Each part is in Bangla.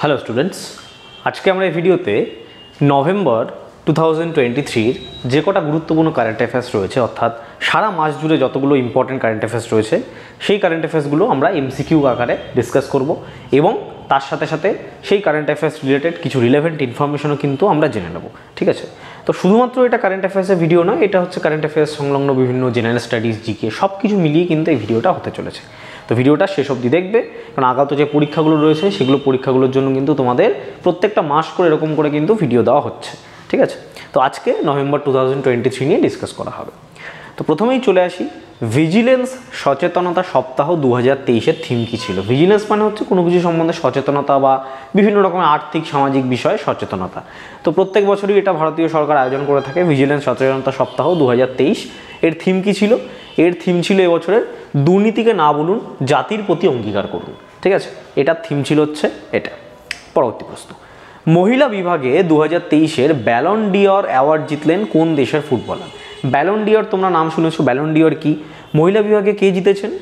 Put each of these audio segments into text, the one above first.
হ্যালো স্টুডেন্টস আজকে আমরা এই ভিডিওতে নভেম্বর টু থাউজেন্ড টোয়েন্টি থ্রির যে কটা গুরুত্বপূর্ণ কারেন্ট অ্যাফেয়ার্স রয়েছে অর্থাৎ সারা মাস জুড়ে যতগুলো ইম্পর্টেন্ট কারেন্ট অ্যাফেয়ার্স রয়েছে সেই কারেন্ট অ্যাফেয়ার্সগুলো আমরা এমসিকিউ আকারে ডিসকাস করব এবং তার সাথে সাথে সেই কারেন্ট অ্যাফেয়ার্স রিলেটেড কিছু রিলেভেন্ট ইনফরমেশনও কিন্তু আমরা জেনে নেব ঠিক আছে তো শুধুমাত্র এটা কারেন্ট অ্যাফেয়ার্সের ভিডিও নয় এটা হচ্ছে কারেন্ট অ্যাফেয়ার্স সংলগ্ন বিভিন্ন জেনারেল স্টাডিজ জিকে সব কিছু মিলিয়ে কিন্তু এই ভিডিওটা হতে চলেছে তো ভিডিওটা শেষ অবধি দেখবে কারণ আগাত যে পরীক্ষাগুলো রয়েছে সেগুলো পরীক্ষাগুলোর জন্য কিন্তু তোমাদের প্রত্যেকটা মাস করে এরকম করে কিন্তু ভিডিও দেওয়া হচ্ছে ঠিক আছে তো আজকে নভেম্বর টু নিয়ে ডিসকাস করা হবে তো প্রথমেই চলে আসি ভিজিলেন্স সচেতনতা সপ্তাহ দু হাজার থিম কী ছিল ভিজিলেন্স মানে হচ্ছে কোনো কিছু সম্বন্ধে সচেতনতা বা বিভিন্ন রকমের আর্থিক সামাজিক বিষয়ে সচেতনতা তো প্রত্যেক বছরই এটা ভারতীয় সরকার আয়োজন করে থাকে ভিজিলেন্স সচেতনতা সপ্তাহ দু এর থিম কী ছিল এর থিম ছিল এবছরের দুর্নীতিকে না বলুন জাতির প্রতি অঙ্গীকার করুন ঠিক আছে এটার থিম ছিল হচ্ছে এটা পরবর্তী প্রশ্ন মহিলা বিভাগে দু হাজার তেইশের ব্যালন্ডিয়র অ্যাওয়ার্ড জিতলেন কোন দেশের ফুটবলার ব্যালন্ডিয়র তোমরা নাম শুনেছো ডিওর কি মহিলা বিভাগে কে জিতেছেন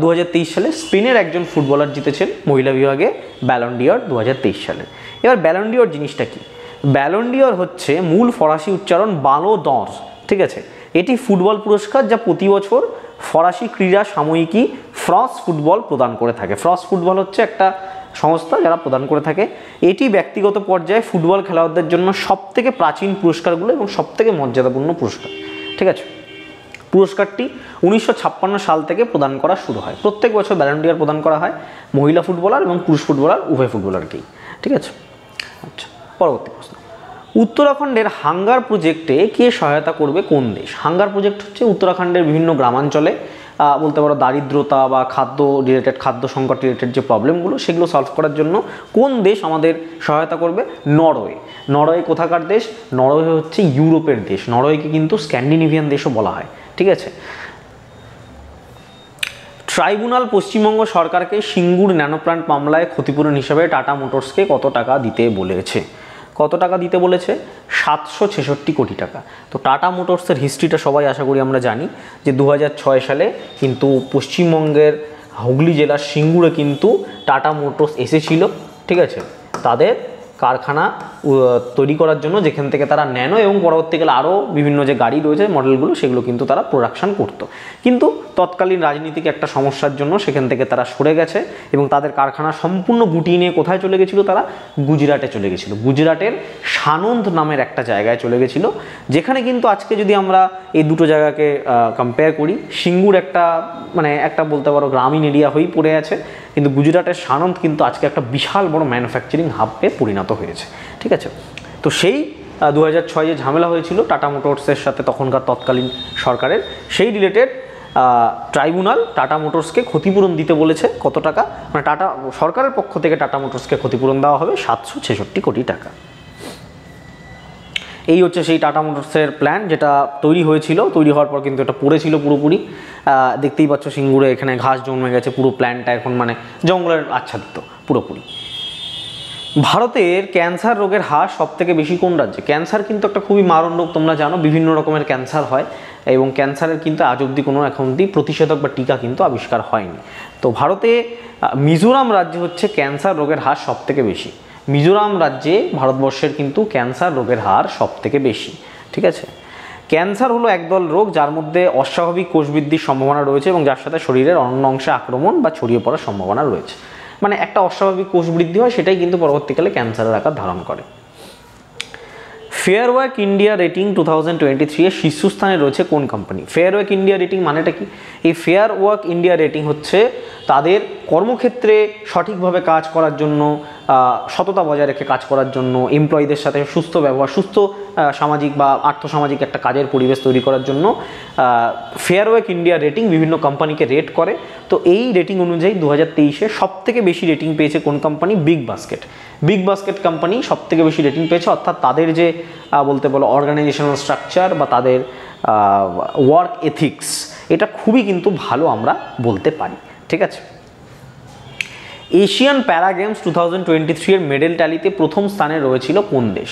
দু সালে স্পেনের একজন ফুটবলার জিতেছেন মহিলা বিভাগে ব্যালন্ডিয়র দু সালে এবার ডিওর জিনিসটা কি ডিওর হচ্ছে মূল ফরাসি উচ্চারণ বালো দঁর ঠিক আছে এটি ফুটবল পুরস্কার যা প্রতি বছর ফরাসি ক্রীড়া সাময়িকী ফ্রস ফুটবল প্রদান করে থাকে ফ্রস ফুটবল হচ্ছে একটা সংস্থা যারা প্রদান করে থাকে এটি ব্যক্তিগত পর্যায়ে ফুটবল খেলোয়াড়দের জন্য সবথেকে প্রাচীন পুরস্কারগুলো এবং সবথেকে মর্যাদাপূর্ণ পুরস্কার ঠিক আছে পুরস্কারটি উনিশশো সাল থেকে প্রদান করা শুরু হয় প্রত্যেক বছর ব্যালেন্ডিয়ার প্রদান করা হয় মহিলা ফুটবলার এবং পুরুষ ফুটবলার উভয় ফুটবলারকেই ঠিক আছে আচ্ছা পরবর্তী প্রশ্ন উত্তরাখণ্ডের হাঙ্গার প্রজেক্টে কে সহায়তা করবে কোন দেশ হাঙ্গার প্রজেক্ট হচ্ছে উত্তরাখণ্ডের বিভিন্ন গ্রামাঞ্চলে বলতে পারো দারিদ্রতা বা খাদ্য রিলেটেড খাদ্য সংকট রিলেটেড যে প্রবলেমগুলো সেগুলো সলভ করার জন্য কোন দেশ আমাদের সহায়তা করবে নরওয়ে নরওয়ে কোথাকার দেশ নরওয়ে হচ্ছে ইউরোপের দেশ নরওয়েকে কিন্তু স্ক্যান্ডিনেভিয়ান দেশও বলা হয় ঠিক আছে ট্রাইব্যুনাল পশ্চিমবঙ্গ সরকারকে সিঙ্গুর ন্যানোপ্লান্ট মামলায় ক্ষতিপূরণ হিসাবে টাটা মোটরসকে কত টাকা দিতে বলেছে কত টাকা দিতে বলেছে সাতশো ছেষট্টি কোটি টাকা তো টাটা মোটরসের হিস্ট্রিটা সবাই আশা করি আমরা জানি যে দু সালে কিন্তু পশ্চিমবঙ্গের হুগলি জেলার সিঙ্গুরে কিন্তু টাটা মোটরস এসেছিল ঠিক আছে তাদের কারখানা তৈরি করার জন্য যেখান থেকে তারা নেন এবং পরবর্তীকালে আরও বিভিন্ন যে গাড়ি রয়েছে মডেলগুলো সেগুলো কিন্তু তারা প্রোডাকশান করত। কিন্তু তৎকালীন রাজনীতিক একটা সমস্যার জন্য সেখান থেকে তারা সরে গেছে এবং তাদের কারখানা সম্পূর্ণ গুটিয়ে নিয়ে কোথায় চলে গেছিলো তারা গুজরাটে চলে গেছিলো গুজরাটের সানন্দ নামের একটা জায়গায় চলে গেছিলো যেখানে কিন্তু আজকে যদি আমরা এই দুটো জায়গাকে কম্পেয়ার করি সিঙ্গুর একটা মানে একটা বলতে পারো গ্রামীণ এরিয়া হয়েই পড়ে আছে কিন্তু গুজরাটের সানন্দ কিন্তু আজকে একটা বিশাল বড় ম্যানুফ্যাকচারিং হাবে পরিণত হয়েছে ঠিক আছে তো সেই দু হাজার ছয়ে ঝামেলা হয়েছিল টাটা মোটরসের সাথে তখনকার তৎকালীন সরকারের সেই রিলেটেড ট্রাইব্যুনাল টাটা মোটরসকে ক্ষতিপূরণ দিতে বলেছে কত টাকা মানে টাটা সরকারের পক্ষ থেকে টাটা মোটরসকে ক্ষতিপূরণ দেওয়া হবে সাতশো ছেষট্টি কোটি টাকা এই হচ্ছে সেই টাটা মোটরসের প্ল্যান যেটা তৈরি হয়েছিল তৈরি হওয়ার পর কিন্তু এটা পড়েছিল পুরোপুরি দেখতেই পাচ্ছ সিঙ্গুরে এখানে ঘাস জন্মে গেছে পুরো প্ল্যানটা এখন মানে জঙ্গলের আচ্ছাদিত পুরোপুরি ভারতের ক্যান্সার রোগের হার সবথেকে বেশি কোন রাজ্যে ক্যান্সার কিন্তু একটা খুবই মারণ রোগ তোমরা জানো বিভিন্ন রকমের ক্যান্সার হয় এবং ক্যান্সারের কিন্তু আজ অবধি কোনো এখন অব্দি প্রতিষেধক বা টিকা কিন্তু আবিষ্কার হয়নি তো ভারতে মিজোরাম রাজ্যে হচ্ছে ক্যান্সার রোগের হার সবথেকে বেশি মিজোরাম রাজ্যে ভারতবর্ষের কিন্তু ক্যান্সার রোগের হার সব থেকে বেশি ঠিক আছে ক্যান্সার হলো একদল রোগ যার মধ্যে অস্বাভাবিক কোষবৃদ্ধির সম্ভাবনা রয়েছে এবং যার সাথে শরীরের অন্য অংশে আক্রমণ বা ছড়িয়ে পড়ার সম্ভাবনা রয়েছে মানে একটা অস্বাভাবিক কোষবৃদ্ধি হয় সেটাই কিন্তু পরবর্তীকালে ক্যান্সারের আকার ধারণ করে fair work India rating two thousand twenty three এর শীর্ষস্থানে রয়েছে কোন company fair work India rating মানেটা কি এই ফেয়ার ওয়ার্ক ইন্ডিয়া রেটিং হচ্ছে তাদের কর্মক্ষেত্রে সঠিকভাবে কাজ করার জন্য সততা বজায় রেখে কাজ করার জন্য এমপ্লয়ীদের সাথে সুস্থ ব্যবহার সুস্থ সামাজিক বা আর্থসামাজিক একটা কাজের পরিবেশ তৈরি করার জন্য ফেয়ারওয়েক ইন্ডিয়া রেটিং বিভিন্ন কোম্পানিকে রেট করে তো এই রেটিং অনুযায়ী দু হাজার তেইশে সবথেকে বেশি রেটিং পেয়েছে কোন company big basket big basket company সবথেকে বেশি রেটিং পেয়েছে অর্থাৎ তাদের যে বলতে বলো অর্গানাইজেশনাল স্ট্রাকচার বা তাদের ওয়ার্ক এথিক্স এটা খুবই কিন্তু ভালো আমরা বলতে পারি ঠিক আছে Asian para games two thousand twenty three এর মেডেল ট্যালিতে প্রথম স্থানে রয়েছিল কোন দেশ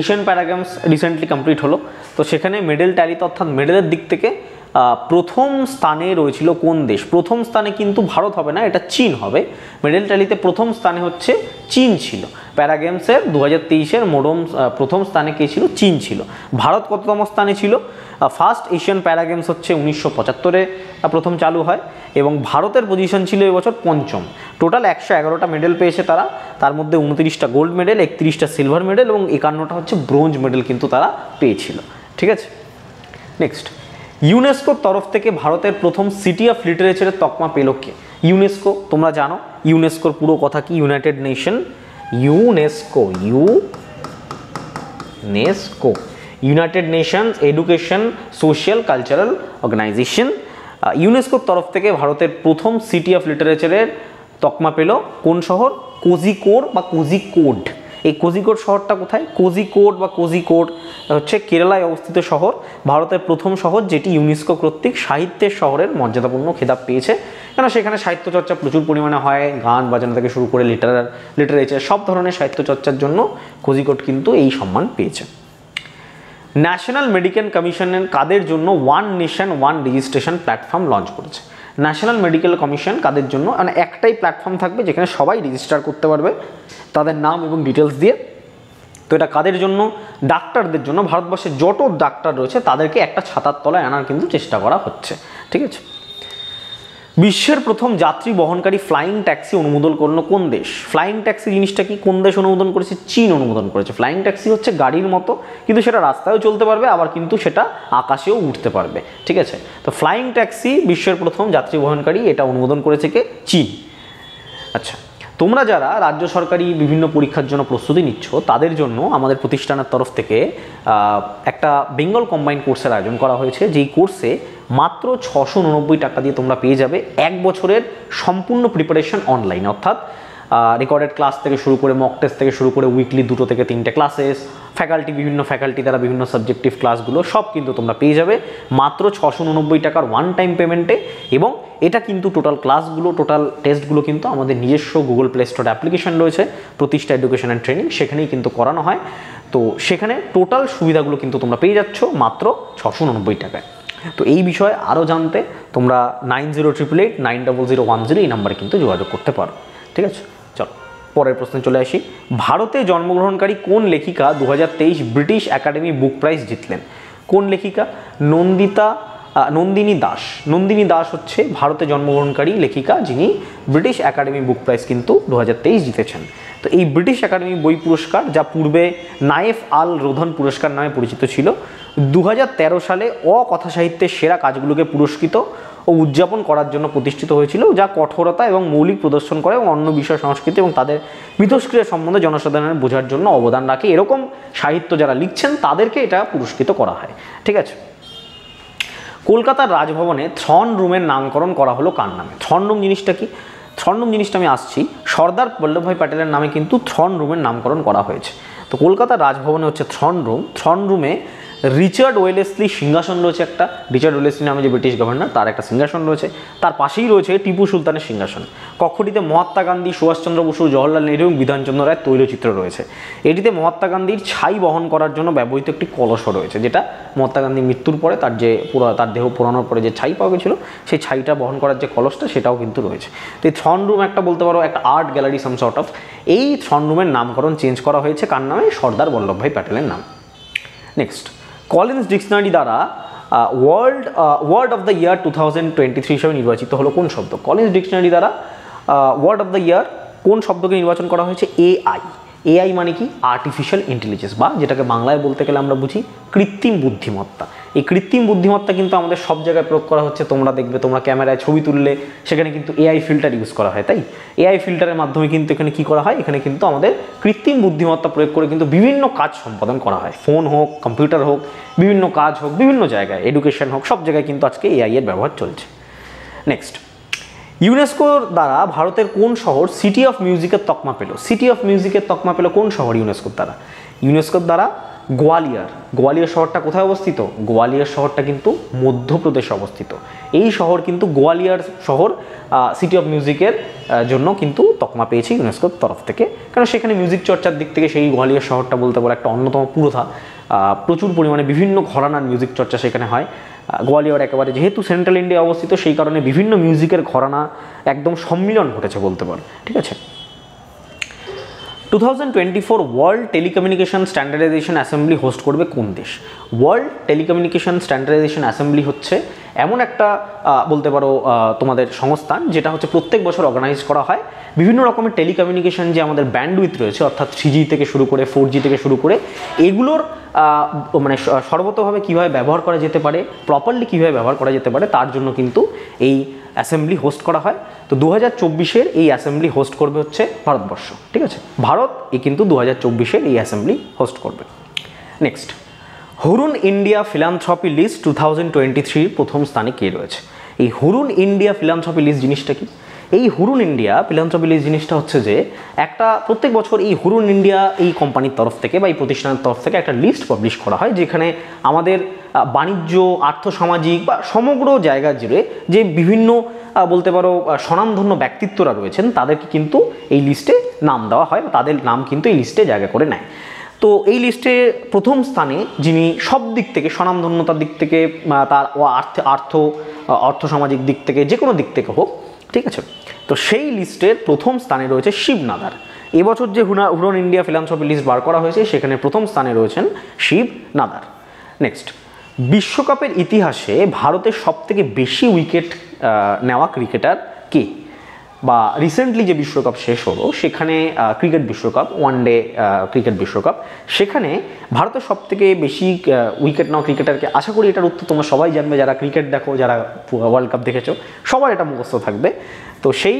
Asian para games recently complete হলো তো সেখানে মেডেল ট্যালিতে অর্থাৎ মেডেলের দিক থেকে প্রথম স্থানে রয়েছিল কোন দেশ প্রথম স্থানে কিন্তু ভারত হবে না এটা চীন হবে মেডেল ট্যালিতে প্রথম স্থানে হচ্ছে চীন ছিল প্যারাগেমসের দু হাজার তেইশের মোডম প্রথম স্থানে কে ছিল চীন ছিল ভারত কততম স্থানে ছিল ফার্স্ট এশিয়ান প্যারাগেমস হচ্ছে উনিশশো পঁচাত্তরে প্রথম চালু হয় এবং ভারতের পজিশন ছিল এবছর পঞ্চম টোটাল একশো এগারোটা মেডেল পেয়েছে তারা তার মধ্যে উনত্রিশটা গোল্ড মেডেল একত্রিশটা সিলভার মেডেল এবং একান্নটা হচ্ছে ব্রোঞ্জ মেডেল কিন্তু তারা পেয়েছিল ঠিক আছে নেক্সট ইউনেস্কোর তরফ থেকে ভারতের প্রথম সিটি অফ লিটারেচারের তকমা পেল কে ইউনেস্কো তোমরা জানো ইউনেস্কোর পুরো কথা কি united nation UNESCO UNESCO united nations education social cultural organisation ইউনেস্কোর তরফ থেকে ভারতের প্রথম সিটি অফ লিটারেচারের তকমা পেল কোন শহর কোজিকোড বা কোজিকোড এই কোজিকোড শহরটা কোথায় কোজিকোড বা কোজিকোড হচ্ছে কেরালায় অবস্থিত শহর ভারতের প্রথম শহর যেটি ইউনেস্কো কর্তৃক সাহিত্যের শহরের মর্যাদাপূর্ণ খেতাব পেয়েছে কেন সেখানে সাহিত্যচর্চা প্রচুর পরিমাণে হয় গান বাজানো থেকে শুরু করে লিটারার লিটারেচার সব ধরনের সাহিত্যচর্চার জন্য কোজিকোড কিন্তু এই সম্মান পেয়েছে ন্যাশনাল মেডিকেল কমিশনের কাদের জন্য one nation one registration platform launch করেছে ন্যাশনাল মেডিকেল কমিশন কাদের জন্য মানে একটাই প্ল্যাটফর্ম থাকবে যেখানে সবাই রেজিস্টার করতে পারবে তাদের নাম এবং ডিটেলস দিয়ে তো এটা কাদের জন্য ডাক্তারদের জন্য ভারতবর্ষে যত ডাক্তার রয়েছে তাদেরকে একটা ছাতার তলায় আনার কিন্তু চেষ্টা করা হচ্ছে ঠিক আছে বিশ্বের প্রথম যাত্রী বহনকারী ফ্লাইং ট্যাক্সি অনুমোদন করলো কোন দেশ ফ্লাইং ট্যাক্সি জিনিসটা কি কোন দেশ অনুমোদন করেছে চীন অনুমোদন করেছে ফ্লাইং ট্যাক্সি হচ্ছে গাড়ির মতো কিন্তু সেটা রাস্তায়ও চলতে পারবে আবার কিন্তু সেটা আকাশেও উঠতে পারবে ঠিক আছে তো ফ্লাইং ট্যাক্সি বিশ্বের প্রথম যাত্রী বহনকারী এটা অনুমোদন করেছে কে চীন আচ্ছা তোমরা যারা রাজ্য সরকারি বিভিন্ন পরীক্ষার জন্য প্রস্তুতি নিচ্ছ তাদের জন্য আমাদের প্রতিষ্ঠানের তরফ থেকে একটা বেঙ্গল কম্বাইন কোর্সের আয়োজন করা হয়েছে যেই কোর্সে মাত্র ছশো উননব্বই টাকা দিয়ে তোমরা পেয়ে যাবে এক বছরের সম্পূর্ণ প্রিপারেশন অনলাইন অর্থাৎ রেকর্ডেড ক্লাস থেকে শুরু করে মক টেস্ট থেকে শুরু করে উইকলি দুটো থেকে তিনটে ক্লাসেস ফ্যাকাল্টি বিভিন্ন ফ্যাকাল্টি দ্বারা বিভিন্ন সাবজেক্টিভ ক্লাসগুলো সব কিন্তু তোমরা পেয়ে যাবে মাত্র ছশো উননব্বই টাকার ওয়ান টাইম পেমেন্টে এবং এটা কিন্তু টোটাল ক্লাসগুলো টোটাল টেস্টগুলো কিন্তু আমাদের নিজস্ব গুগল প্লে স্টোর অ্যাপ্লিকেশন রয়েছে প্রতিষ্ঠা এডুকেশন অ্যান্ড ট্রেনিং সেখানেই কিন্তু করানো হয় তো সেখানে টোটাল সুবিধাগুলো কিন্তু তোমরা পেয়ে যাচ্ছ মাত্র ছশো টাকায় তো এই বিষয়ে আরও জানতে তোমরা nine zero triple eight nine double zero one zero এই নাম্বারে কিন্তু যোগাযোগ করতে পারো ঠিক আছে চলো পরের প্রশ্নে চলে আসি ভারতে জন্মগ্রহণকারী কোন লেখিকা দু ব্রিটিশ একাডেমি বুক প্রাইজ জিতলেন কোন লেখিকা নন্দিতা নন্দিনী দাস নন্দিনী দাস হচ্ছে ভারতে জন্মগ্রহণকারী লেখিকা যিনি ব্রিটিশ একাডেমি বুক প্রাইজ কিন্তু দু জিতেছেন তো এই ব্রিটিশ একাডেমি বই পুরস্কার যা পূর্বে নায়েফ আল রোধন পুরস্কার নামে পরিচিত ছিল দু সালে অকথা সাহিত্যের সেরা কাজগুলোকে পুরস্কৃত ও উদযাপন করার জন্য প্রতিষ্ঠিত হয়েছিল যা কঠোরতা এবং মৌলিক প্রদর্শন করে এবং অন্য বিষয় সংস্কৃতি এবং তাদের মিথস্ক্রিয়া সম্বন্ধে জনসাধারণের বোঝার জন্য অবদান রাখে এরকম সাহিত্য যারা লিখছেন তাদেরকে এটা পুরস্কৃত করা হয় ঠিক আছে কলকাতার রাজভবনে থ্রন রুমের নামকরণ করা হলো কার নামে থ্রন রুম জিনিসটা কি থ্রন রুম জিনিসটা আমি আসছি সর্দার বল্লভভাই প্যাটেলের নামে কিন্তু থ্রন রুমের নামকরণ করা হয়েছে তো কলকাতার রাজভবনে হচ্ছে থ্রন রুম থ্রন রুমে রিচার্ড ওয়েলেসলি সিংহাসন রয়েছে একটা রিচার্ড ওয়েলেসলি নামে যে ব্রিটিশ গভর্নর তার একটা সিংহাসন রয়েছে তার পাশেই রয়েছে টিপু সুলতানের সিংহাসন কক্ষটিতে মহাত্মা গান্ধী সুভাষচন্দ্র বসু জওহরলাল নেহরু এবং বিধানচন্দ্র রায়ের তৈলচিত্র রয়েছে এটিতে মহাত্মা গান্ধীর ছাই বহন করার জন্য ব্যবহৃত একটি কলসও রয়েছে যেটা মহাত্মা গান্ধী মৃত্যুর পরে তার যে পুরা তার দেহ পুরানোর পরে যে ছাই পাওয়া গেছিলো সেই ছাইটা বহন করার যে কলসটা সেটাও কিন্তু রয়েছে তো এই থ্রন রুম একটা বলতে পারো একটা art gallery some sort of এই থ্রন রুমের নামকরণ চেঞ্জ করা হয়েছে কার নামে সর্দার বল্লভভাই প্যাটেলের নাম নেক্সট কলেন্স ডিকশনারি দ্বারা world word of the year two thousand twenty three হিসাবে নির্বাচিত হলো কোন শব্দ কলেন্স ডিকশনারি দ্বারা ওয়ার্ড অফ দ্য ইয়ার কোন শব্দকে নির্বাচন করা হয়েছে এআই এআই মানে কি আর্টিফিশিয়াল ইন্টেলিজেন্স বা যেটাকে বাংলায় বলতে গেলে আমরা বুঝি কৃত্রিম বুদ্ধিমত্তা এই কৃত্রিম বুদ্ধিমত্তা কিন্তু আমাদের সব জায়গায় প্রয়োগ করা হচ্ছে তোমরা দেখবে তোমরা ক্যামেরায় ছবি তুললে সেখানে কিন্তু এআই ফিল্টার ইউজ করা হয় তাই এআই ফিল্টারের মাধ্যমে কিন্তু এখানে কি করা হয় এখানে কিন্তু আমাদের কৃত্রিম বুদ্ধিমত্তা প্রয়োগ করে কিন্তু বিভিন্ন কাজ সম্পাদন করা হয় ফোন হোক কম্পিউটার হোক বিভিন্ন কাজ হোক বিভিন্ন জায়গায় এডুকেশন হোক সব জায়গায় কিন্তু আজকে এআই এর ব্যবহার চলছে নেক্সট ইউনেস্কোর দ্বারা ভারতের কোন শহর সিটি অফ মিউজিকের তকমা পেল সিটি অফ মিউজিকের তকমা পেল কোন শহর ইউনেস্কোর দ্বারা ইউনেস্কোর দ্বারা গোয়ালিয়র গোয়ালিয়র শহরটা কোথায় অবস্থিত গোয়ালিয়র শহরটা কিন্তু মধ্যপ্রদেশে অবস্থিত এই শহর কিন্তু গোয়ালিয়র শহর সিটি অফ মিউজিকের জন্য কিন্তু তকমা পেয়েছে ইউনেস্কোর তরফ থেকে কারণ সেখানে মিউজিক চর্চার দিক থেকে সেই গোয়ালিয়র শহরটা বলতে পারে একটা অন্যতম পুরোধা প্রচুর পরিমাণে বিভিন্ন ঘরানার মিউজিক চর্চা সেখানে হয় গোয়ালিয়র একেবারে যেহেতু সেন্ট্রাল ইন্ডিয়া অবস্থিত সেই কারণে বিভিন্ন মিউজিকের ঘরানা একদম সম্মিলন ঘটেছে বলতে পারো ঠিক আছে two thousand twenty four world telecommunication standardization assembly host করবে কোন দেশ ওয়ার্ল্ড টেলিকমিউনিকেশন স্ট্যান্ডার্ডাইজেশন অ্যাসেম্বলি হচ্ছে এমন একটা বলতে পারো তোমাদের সংস্থান যেটা হচ্ছে প্রত্যেক বছর অর্গানাইজ করা হয় বিভিন্ন রকমের টেলিকমিউনিকেশন যে আমাদের ব্যান্ডউইথ রয়েছে অর্থাৎ থ্রি থেকে শুরু করে ফোর থেকে শুরু করে এগুলোর মানে সর্বতভাবে কীভাবে ব্যবহার করা যেতে পারে প্রপারলি কীভাবে ব্যবহার করা যেতে পারে তার জন্য কিন্তু এই অ্যাসেম্বলি হোস্ট করা হয় তো দু হাজার এই অ্যাসেম্বলি হোস্ট করবে হচ্ছে ভারতবর্ষ ঠিক আছে ভারত এ কিন্তু দু হাজার চব্বিশের এই অ্যাসেম্বলি হোস্ট করবে next Hurun India philanthropy list two thousand twenty প্রথম স্থানে কে রয়েছে এই হরুন ইন্ডিয়া ফিলান্থ্রপি লিস্ট জিনিসটা কি এই হুরুন ইন্ডিয়া পিলান্ত্রবিল জিনিসটা হচ্ছে যে একটা প্রত্যেক বছর এই হুরুন ইন্ডিয়া এই কোম্পানির তরফ থেকে বা এই প্রতিষ্ঠানের তরফ থেকে একটা লিস্ট পাবলিশ করা হয় যেখানে আমাদের বাণিজ্য আর্থসামাজিক বা সমগ্র জায়গা জুড়ে যে বিভিন্ন বলতে পারো স্বনামধন্য ব্যক্তিত্বরা রয়েছেন তাদেরকে কিন্তু এই লিস্টে নাম দেওয়া হয় তাদের নাম কিন্তু এই লিস্টে জায়গা করে নেয় তো এই লিস্টে প্রথম স্থানে যিনি সব দিক থেকে স্বনামধন্যতার দিক থেকে তার আর্থ আর্থ অর্থ সামাজিক দিক থেকে যে কোনো দিক থেকে হোক ঠিক আছে তো সেই লিস্টের প্রথম স্থানে রয়েছে শিব নাদার এবছর যে হুনা হুরন ইন্ডিয়া ফিলান্সফি লিস্ট বার করা হয়েছে সেখানে প্রথম স্থানে রয়েছেন শিব নাদার নেক্সট বিশ্বকাপের ইতিহাসে ভারতের সবথেকে বেশি উইকেট নেওয়া ক্রিকেটার কে বা রিসেন্টলি যে বিশ্বকাপ শেষ হলো সেখানে ক্রিকেট বিশ্বকাপ ওয়ান ডে ক্রিকেট বিশ্বকাপ সেখানে ভারতের সবথেকে বেশি উইকেট নেওয়া ক্রিকেটারকে আশা করি এটার উত্তর তোমরা সবাই জানবে যারা ক্রিকেট দেখো যারা ওয়ার্ল্ড কাপ দেখেছো সবার এটা মুখস্থ থাকবে তো সেই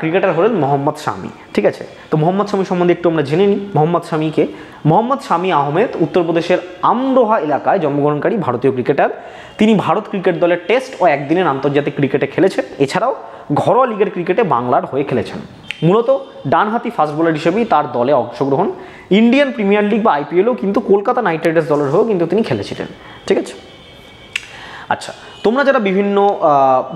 ক্রিকেটার হলেন মোহাম্মদ শামী ঠিক আছে তো মোহাম্মদ শামি সম্বন্ধে একটু আমরা জেনে নিই মোহাম্মদ শামীকে মোহাম্মদ শামী আহমেদ উত্তরপ্রদেশের আমরোহা এলাকায় জন্মগ্রহণকারী ভারতীয় ক্রিকেটার তিনি ভারত ক্রিকেট দলের টেস্ট ও একদিনের আন্তর্জাতিক ক্রিকেটে খেলেছেন এছাড়াও ঘরোয়া লিগের ক্রিকেটে বাংলার হয়ে খেলেছেন মূলত ডানহাতি ফাস্ট বোলার হিসেবেই তার দলে অংশগ্রহণ ইন্ডিয়ান প্রিমিয়ার লিগ বা আইপিএলও কিন্তু কলকাতা নাইট রাইডার্স দলের হয়েও কিন্তু তিনি খেলেছিলেন ঠিক আছে আচ্ছা তোমরা যারা বিভিন্ন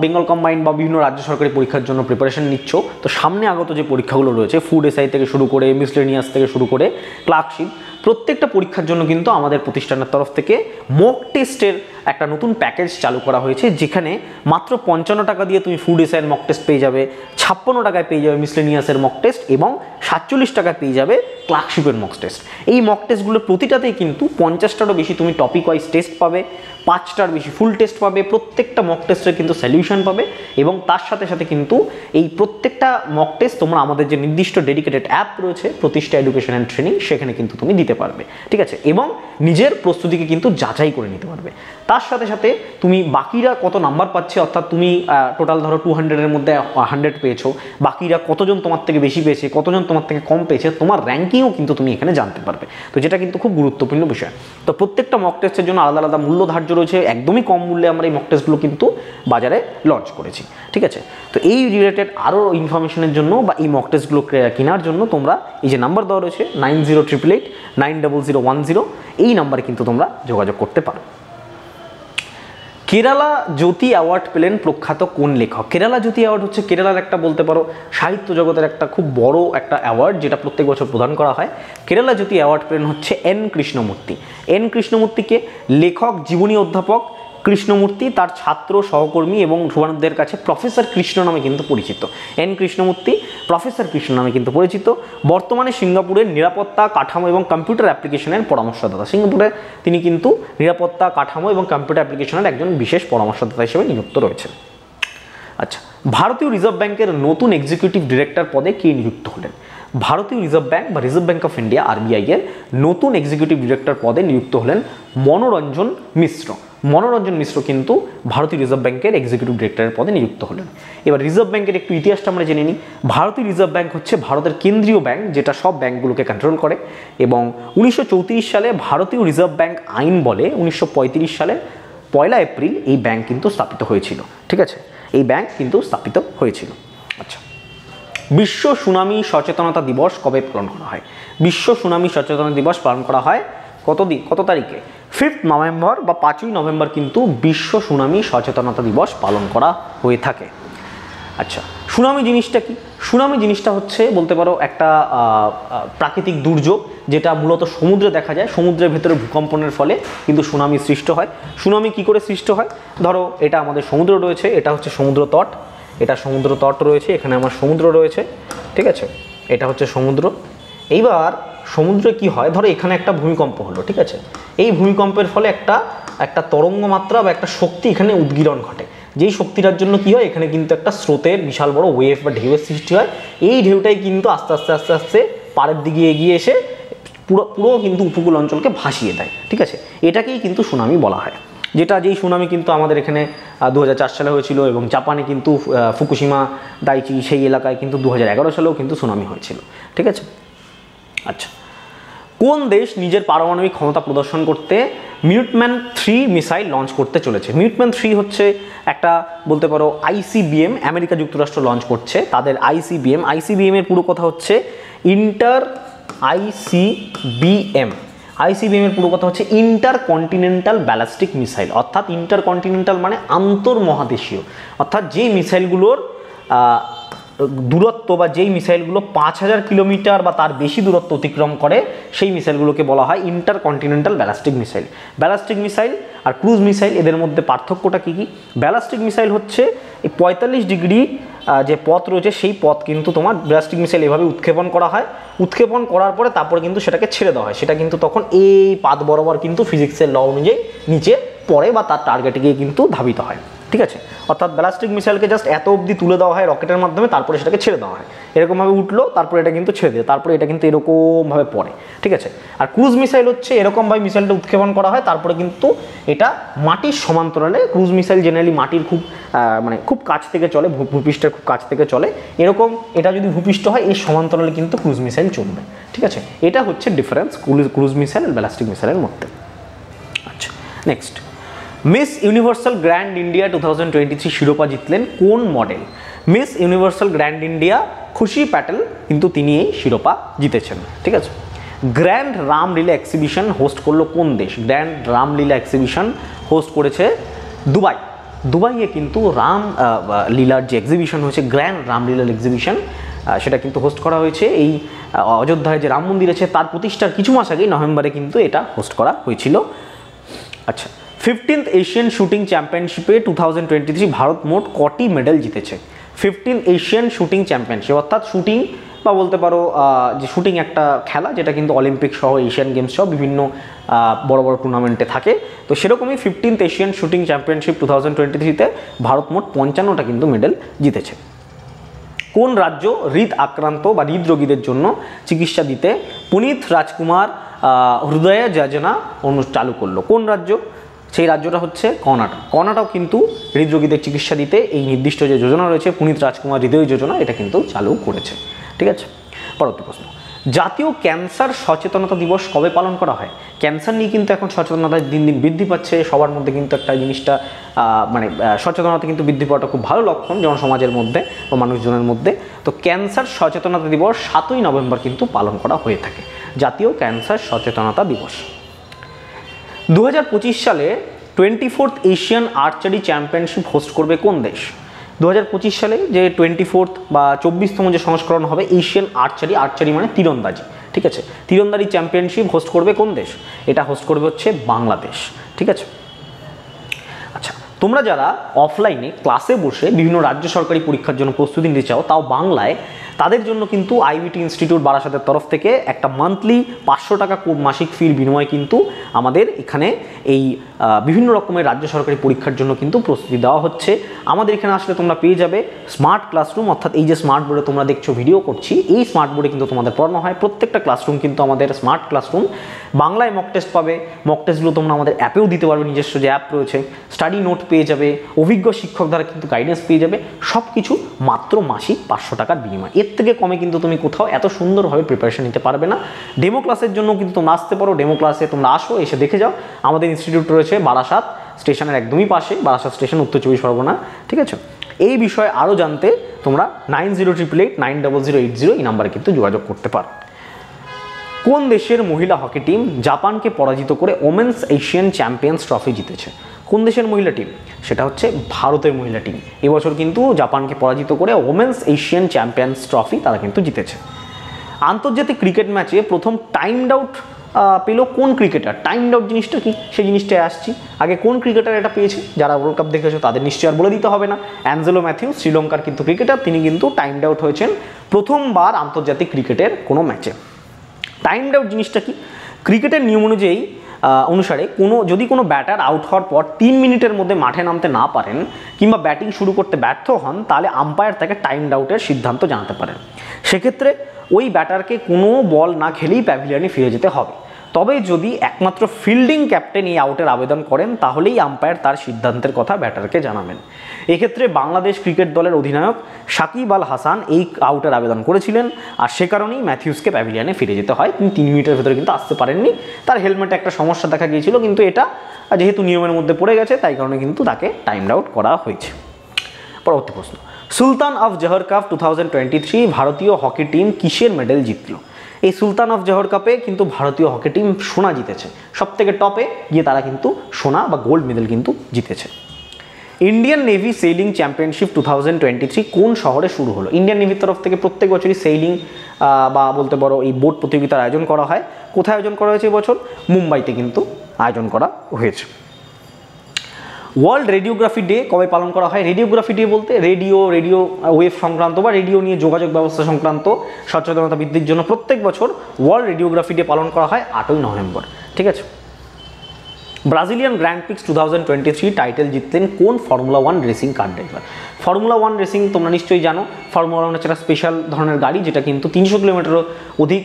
বেঙ্গল কম্বাইন বা বিভিন্ন রাজ্য সরকারি পরীক্ষার জন্য প্রিপারেশন নিচ্ছ তো সামনে আগত যে পরীক্ষাগুলো রয়েছে ফুড এসআই থেকে শুরু করে মিসলেনিয়াস থেকে শুরু করে ক্লার্কশিপ প্রত্যেকটা পরীক্ষার জন্য কিন্তু আমাদের প্রতিষ্ঠানের তরফ থেকে মক টেস্টের একটা নতুন প্যাকেজ চালু করা হয়েছে যেখানে মাত্র পঞ্চান্ন টাকা দিয়ে তুমি ফুড এসআইয়ের মক টেস্ট পেয়ে যাবে ছাপ্পান্ন টাকায় পেয়ে যাবে মিসলেনিয়াসের মক টেস্ট এবং সাতচল্লিশ টাকায় পেয়ে যাবে ক্লার্কশিপের মক টেস্ট এই মক টেস্টগুলো প্রতিটাতেই কিন্তু পঞ্চাশটারও বেশি তুমি টপিক ওয়াইজ টেস্ট পাবে পাঁচটার বেশি ফুল টেস্ট পাবে প্রত্যেকটা মক টেস্টের কিন্তু সলিউশন পাবে এবং তার সাথে সাথে কিন্তু এই প্রত্যেকটা মক টেস্ট তোমরা আমাদের যে নির্দিষ্ট ডেডিকেটেড অ্যাপ রয়েছে প্রতিষ্ঠা এডুকেশন অ্যান্ড ট্রেনিং সেখানে কিন্তু তুমি দিতে পারবে ঠিক আছে এবং নিজের প্রস্তুতিকে কিন্তু যাচাই করে নিতে পারবে তার সাথে সাথে তুমি বাকিরা কত নাম্বার পাচ্ছে অর্থাৎ তুমি টোটাল ধরো টু হান্ড্রেডের মধ্যে হান্ড্রেড পেয়েছো বাকিরা কতজন তোমার থেকে বেশি পেয়েছে কতজন তোমার থেকে কম পেয়েছে তোমার র্যাঙ্কিংও কিন্তু তুমি এখানে জানতে পারবে তো যেটা কিন্তু খুব গুরুত্বপূর্ণ বিষয় তো প্রত্যেকটা মক টেস্টের জন্য আলাদা আলাদা মূল্য ধার্য রয়েছে একদমই কম মূল্যে আমরা এই মক টেস্টগুলো কিন্তু বাজারে লঞ্চ করেছি ঠিক আছে তো এই রিলেটেড আরও ইনফরমেশনের জন্য বা এই মক টেস্টগুলো কেনার জন্য তোমরা এই যে নাম্বার দেওয়া রয়েছে nine zero triple eight nine double zero one zero এই নাম্বারে কিন্তু তোমরা যোগাযোগ করতে পারো কেরালা জ্যোতি অ্যাওয়ার্ড পেলেন প্রখ্যাত কোন লেখক কেরালা জ্যোতি অ্যাওয়ার্ড হচ্ছে কেরালার একটা বলতে পারো সাহিত্য জগতের একটা খুব বড় একটা অ্যাওয়ার্ড যেটা প্রত্যেক বছর প্রদান করা হয় কেরালা জ্যোতি অ্যাওয়ার্ড পেলেন হচ্ছে এন কৃষ্ণমূর্তি এন কৃষ্ণমূর্তিকে লেখক জীবনী অধ্যাপক কৃষ্ণমূর্তি তার ছাত্র সহকর্মী এবং শুভানন্দের কাছে প্রফেসর কৃষ্ণ নামে কিন্তু পরিচিত এন কৃষ্ণমূর্তি প্রফেসর কৃষ্ণ নামে কিন্তু পরিচিত বর্তমানে সিঙ্গাপুরের নিরাপত্তা কাঠামো এবং কম্পিউটার অ্যাপ্লিকেশনের পরামর্শদাতা সিঙ্গাপুরে তিনি কিন্তু নিরাপত্তা কাঠামো এবং কম্পিউটার অ্যাপ্লিকেশনের একজন বিশেষ পরামর্শদাতা হিসেবে নিযুক্ত রয়েছেন আচ্ছা ভারতীয় রিজার্ভ ব্যাংকের নতুন এক্সিকিউটিভ ডিরেক্টর পদে কে নিযুক্ত হলেন ভারতীয় রিজার্ভ ব্যাংক বা reserve bank of India RBI এর নতুন এক্সিকিউটিভ ডিরেক্টর পদে নিযুক্ত হলেন মনোরঞ্জন মিশ্র মনোরঞ্জন মিশ্র কিন্তু ভারতীয় রিজার্ভ ব্যাংকের এক্সিকিউটিভ ডিরেক্টরের পদে নিযুক্ত হলেন এবার রিজার্ভ ব্যাংকের একটু ইতিহাসটা আমরা জেনে নিই ভারতীয় রিজার্ভ ব্যাংক হচ্ছে ভারতের কেন্দ্রীয় ব্যাংক যেটা সব ব্যাংকগুলোকে কন্ট্রোল করে এবং উনিশশো সালে ভারতীয় রিজার্ভ ব্যাংক আইন বলে উনিশশো সালে পয়লা এপ্রিল এই ব্যাংক কিন্তু স্থাপিত হয়েছিল ঠিক আছে এই ব্যাংক কিন্তু স্থাপিত হয়েছিল আচ্ছা বিশ্ব সুনামি সচেতনতা দিবস কবে পালন করা হয় বিশ্ব সুনামি সচেতনতা দিবস পালন করা হয় কত দিন কত তারিখে ফিফথ নভেম্বর বা পাঁচই নভেম্বর কিন্তু বিশ্ব সুনামি সচেতনতা দিবস পালন করা হয়ে থাকে আচ্ছা সুনামি জিনিসটা কি সুনামি জিনিসটা হচ্ছে বলতে পারো একটা প্রাকৃতিক দুর্যোগ যেটা মূলত সমুদ্রে দেখা যায় সমুদ্রের ভেতরে ভূকম্পনের ফলে কিন্তু সুনামি সৃষ্ট হয় সুনামি কি করে সৃষ্ট হয় ধরো এটা আমাদের সমুদ্র রয়েছে এটা হচ্ছে সমুদ্র তট এটা সমুদ্র তট রয়েছে এখানে আমার সমুদ্র রয়েছে ঠিক আছে এটা হচ্ছে সমুদ্র এইবার সমুদ্রে কি হয় ধরো এখানে একটা ভূমিকম্প হলো ঠিক আছে এই ভূমিকম্পের ফলে একটা একটা তরঙ্গ মাত্রা বা একটা শক্তি এখানে উদ্গীরণ ঘটে যেই শক্তিটার জন্য কি হয় এখানে কিন্তু একটা স্রোতের বিশাল বড় ওয়েভ বা ঢেউয়ের সৃষ্টি হয় এই ঢেউটাই কিন্তু আস্তে আস্তে আস্তে আস্তে পাড়ের দিকে এগিয়ে এসে পুরো পুরো কিন্তু উপকূল অঞ্চলকে ভাসিয়ে দেয় ঠিক আছে এটাকেই কিন্তু সুনামি বলা হয় যেটা যেই সুনামি কিন্তু আমাদের এখানে দু সালে হয়েছিল এবং জাপানে কিন্তু ফুকুশিমা দাইচি সেই এলাকায় কিন্তু দু সালেও কিন্তু সুনামি হয়েছিল ঠিক আছে আচ্ছা কোন দেশ নিজের পারমাণবিক ক্ষমতা প্রদর্শন করতে মিউটম্যান থ্রি মিসাইল লঞ্চ করতে চলেছে মিউটম্যান থ্রি হচ্ছে একটা বলতে পারো আইসিবিএম আমেরিকা যুক্তরাষ্ট্র লঞ্চ করছে তাদের আইসিবিএম আইসিবিএমের পুরো কথা হচ্ছে ইন্টার আইসিবিএম আইসিবিএমের পুরো কথা হচ্ছে ইন্টার কন্টিনেন্টাল ব্যালাস্টিক মিসাইল অর্থাৎ ইন্টার কন্টিনেন্টাল মানে আন্তর্মহাদেশীয় অর্থাৎ যে মিসাইলগুলোর দূরত্ব বা যেই মিসাইলগুলো পাঁচ হাজার কিলোমিটার বা তার বেশি দূরত্ব অতিক্রম করে সেই মিসাইলগুলোকে বলা হয় intercontinental ballistic missile ballistic missile আর ক্রুজ মিসাইল এদের মধ্যে পার্থক্যটা কী কী ব্যালাস্টিক মিসাইল হচ্ছে এই পঁয়তাল্লিশ ডিগ্রি যে পথ রয়েছে সেই পথ কিন্তু তোমার ব্যালাস্টিক মিসাইল এভাবে উৎক্ষেপণ করা হয় উৎক্ষেপণ করার পরে তারপরে কিন্তু সেটাকে ছেড়ে দেওয়া হয় সেটা কিন্তু তখন এই পাত বরাবর কিন্তু ফিজিক্সের ল অনুযায়ী নিচে পড়ে বা তার টার্গেটে গিয়ে কিন্তু ধাবিত হয় ঠিক আছে অর্থাৎ ব্যালাস্টিক মিসাইলকে জাস্ট এত অবধি তুলে দেওয়া হয় রকেটের মাধ্যমে তারপরে সেটাকে ছেড়ে দেওয়া হয় এরকমভাবে উঠলো তারপরে এটা কিন্তু ছেড়ে দেয় তারপরে এটা কিন্তু এরকমভাবে পড়ে ঠিক আছে আর ক্রুজ মিসাইল হচ্ছে এরকমভাবে মিসাইলটা উৎক্ষেপণ করা হয় তারপরে কিন্তু এটা মাটির সমান্তরালে ক্রুজ মিসাইল জেনারেলি মাটির খুব মানে খুব কাছ থেকে চলে ভূপৃষ্ঠের খুব কাছ থেকে চলে এরকম এটা যদি ভূপৃষ্ঠ হয় এর সমান্তরালে কিন্তু ক্রুজ মিসাইল চলবে ঠিক আছে এটা হচ্ছে ডিফারেন্স ক্রুজ মিসাইল আর ব্যালাস্টিক মিসাইলের মধ্যে আচ্ছা next Miss Universal Grand India two thousand twenty three শিরোপা জিতলেন কোন model Miss Universal Grand India Khushi Patel কিন্তু তিনি এই শিরোপা জিতেছেন ঠিক আছে গ্র্যান্ড রামলীলা এক্সিবিশন হোস্ট করলো কোন দেশ গ্র্যান্ড রামলীলা এক্সিবিশন হোস্ট করেছে দুবাই দুবাইয়ে কিন্তু রাম লীলার যে এক্সিবিশন হয়েছে গ্র্যান্ড রামলীলার এক্সিবিশন সেটা কিন্তু হোস্ট করা হয়েছে এই অযোধ্যায় যে রাম মন্দির আছে তার প্রতিষ্ঠার কিছু মাস আগেই নভেম্বরে কিন্তু এটা হোস্ট করা হয়েছিল আচ্ছা ফিফটিন্থ এশিয়ান শুটিং চ্যাম্পিয়নশিপে টু থাউজেন্ড টোয়েন্টি ভারত মোট কটি মেডেল জিতেছে ফিফটিন এশিয়ান শুটিং চ্যাম্পিয়নশিপ অর্থাৎ শুটিং বা বলতে পারো যে শুটিং একটা খেলা যেটা কিন্তু অলিম্পিক সহ এশিয়ান গেমস সহ বিভিন্ন বড় বড় টুর্নামেন্টে থাকে তো সেরকমই fifteenth Asian shooting championship two thousand twenty থ্রিতে ভারত মোট পঞ্চান্নটা কিন্তু মেডেল জিতেছে কোন রাজ্য হৃদ আক্রান্ত বা হৃদরোগীদের জন্য চিকিৎসা দিতে পুনিত রাজকুমার হৃদয় যোজনা অনু চালু করলো কোন রাজ্য সেই রাজ্যটা হচ্ছে কর্ণাটক কর্ণাটক কিন্তু হৃদরোগীদের চিকিৎসা দিতে এই নির্দিষ্ট যে যোজনা রয়েছে পুনীত রাজকুমার হৃদয় যোজনা এটা কিন্তু চালু করেছে ঠিক আছে পরবর্তী প্রশ্ন জাতীয় ক্যান্সার সচেতনতা দিবস কবে পালন করা হয় ক্যান্সার নিয়ে কিন্তু এখন সচেতনতা দিন দিন বৃদ্ধি পাচ্ছে সবার মধ্যে কিন্তু একটা জিনিসটা মানে সচেতনতা কিন্তু বৃদ্ধি পাওয়াটা খুব ভালো লক্ষণ যেমন সমাজের মধ্যে বা মানুষজনের মধ্যে তো ক্যান্সার সচেতনতা দিবস সাতই নভেম্বর কিন্তু পালন করা হয়ে থাকে জাতীয় ক্যান্সার সচেতনতা দিবস দু সালে twenty fourth Asian archery championship host করবে কোন দেশ দু সালে যে টোয়েন্টি ফোর্থ বা চব্বিশতম যে সংস্করণ হবে এশিয়ান আর্চারি আর্চারি মানে তীরন্দাজি ঠিক আছে তীরন্দাজি চ্যাম্পিয়নশিপ হোস্ট করবে কোন দেশ এটা হোস্ট করবে হচ্ছে বাংলাদেশ ঠিক আছে আচ্ছা তোমরা যারা অফলাইনে ক্লাসে বসে বিভিন্ন রাজ্য সরকারি পরীক্ষার জন্য প্রস্তুতি নিতে চাও তাও বাংলায় তাদের জন্য কিন্তু আইবিটি ইনস্টিটিউট বারাসাতের তরফ থেকে একটা মান্থলি পাঁচশো টাকা মাসিক ফির বিনিময়ে কিন্তু আমাদের এখানে এই বিভিন্ন রকমের রাজ্য সরকারি পরীক্ষার জন্য কিন্তু প্রস্তুতি দেওয়া হচ্ছে আমাদের এখানে আসলে তোমরা পেয়ে যাবে স্মার্ট ক্লাসরুম অর্থাৎ এই যে স্মার্ট বোর্ডে তোমরা দেখছো ভিডিও করছি এই স্মার্ট বোর্ডে কিন্তু তোমাদের পড়ানো হয় প্রত্যেকটা ক্লাসরুম কিন্তু আমাদের স্মার্ট ক্লাসরুম বাংলায় মক টেস্ট পাবে মক টেস্টগুলো তোমরা আমাদের অ্যাপেও দিতে পারবে নিজস্ব যে অ্যাপ রয়েছে স্টাডি নোট পেয়ে যাবে অভিজ্ঞ শিক্ষক দ্বারা কিন্তু গাইডেন্স পেয়ে যাবে সব কিছু মাত্র মাসিক পাঁচশো টাকার বিনিময় এর থেকে কমে কিন্তু তুমি কোথাও এত সুন্দরভাবে প্রিপারেশন নিতে পারবে না ডেমো ক্লাসের জন্য কিন্তু তোমরা আসতে পারো ডেমো ক্লাসে তোমরা আসো এসে দেখে যাও আমাদের ইনস্টিটিউট রয়েছে বারাসাত স্টেশনের একদমই পাশে বারাসাত স্টেশন উত্তর চব্বিশ পরগনা ঠিক আছে এই বিষয়ে আরও জানতে তোমরা nine zero triple eight nine double zero eight zero এই নাম্বারে কিন্তু যোগাযোগ করতে পারো কোন দেশের মহিলা হকি টিম জাপানকে পরাজিত করে ওমেন্স এশিয়ান চ্যাম্পিয়ন্স ট্রফি জিতেছে কোন দেশের মহিলা টিম সেটা হচ্ছে ভারতের মহিলা টিম এবছর কিন্তু জাপানকে পরাজিত করে ওমেন্স এশিয়ান চ্যাম্পিয়ন্স ট্রফি তারা কিন্তু জিতেছে আন্তর্জাতিক ক্রিকেট ম্যাচে প্রথম টাইমড আউট পেল কোন ক্রিকেটার টাইমড আউট জিনিসটা কি সেই জিনিসটায় আসছি আগে কোন ক্রিকেটার এটা পেয়েছে যারা ওয়ার্ল্ড কাপ দেখেছো তাদের নিশ্চয় আর বলে দিতে হবে না অ্যাঞ্জেলো ম্যাথিউ শ্রীলঙ্কার কিন্তু ক্রিকেটার তিনি কিন্তু টাইমড আউট হয়েছেন প্রথমবার আন্তর্জাতিক ক্রিকেটের কোনো ম্যাচে টাইমড আউট জিনিসটা কি ক্রিকেটের নিয়ম অনুযায়ী অনুসারে কোনো যদি কোনো ব্যাটার আউট হওয়ার পর তিন মিনিটের মধ্যে মাঠে নামতে না পারেন কিংবা ব্যাটিং শুরু করতে ব্যর্থ হন তাহলে আম্পায়ার তাকে টাইম আউটের সিদ্ধান্ত জানাতে পারেন সেক্ষেত্রে ওই ব্যাটারকে কোনো বল না খেলেই প্যাভিলিয়নে ফিরে যেতে হবে তবে যদি একমাত্র ফিল্ডিং ক্যাপ্টেন এই আউটের আবেদন করেন তাহলেই আম্পায়ার তার সিদ্ধান্তের কথা ব্যাটারকে জানাবেন এক্ষেত্রে বাংলাদেশ ক্রিকেট দলের অধিনায়ক সাকিব আল হাসান এই আউটের আবেদন করেছিলেন আর সে কারণেই ম্যাথিউসকে প্যাভিলিয়নে ফিরে যেতে হয় তিনি তিন মিনিটের ভেতরে কিন্তু আসতে পারেননি তার হেলমেটে একটা সমস্যা দেখা গিয়েছিল কিন্তু এটা যেহেতু নিয়মের মধ্যে পড়ে গেছে তাই কারণে কিন্তু তাকে টাইমড আউট করা হয়েছে পরবর্তী প্রশ্ন Sultan of Johor Cup two ভারতীয় হকি টিম কিসের মেডেল জিতলো এই সুলতান অফ জহর কাপে কিন্তু ভারতীয় হকি টিম সোনা জিতেছে সব থেকে টপে গিয়ে তারা কিন্তু সোনা বা গোল্ড মেডেল কিন্তু জিতেছে Indian Navy sailing championship two thousand twenty three কোন শহরে শুরু হলো ইন্ডিয়ান নেভির তরফ থেকে প্রত্যেক বছরই সেইলিং বা বলতে পারো এই বোট প্রতিযোগিতার আয়োজন করা হয় কোথায় আয়োজন করা হয়েছে এবছর মুম্বাইতে কিন্তু আয়োজন করা হয়েছে ওয়ার্ল্ড রেডিওগ্রাফি ডে কবে পালন করা হয় রেডিওগ্রাফি ডে বলতে রেডিও রেডিও ওয়েভ সংক্রান্ত বা রেডিও নিয়ে যোগাযোগ ব্যবস্থা সংক্রান্ত সচেতনতা বৃদ্ধির জন্য প্রত্যেক বছর ওয়ার্ল্ড রেডিওগ্রাফি ডে পালন করা হয় আটই নভেম্বর ঠিক আছে Brazilian Grand Prix two thousand twenty three title জিতলেন কোন Formula One racing car driver Formula One racing তোমরা নিশ্চয়ই জানো ফর্মুলা ওয়ান হচ্ছে একটা স্পেশাল ধরনের গাড়ি যেটা কিন্তু তিনশো কিলোমিটারও অধিক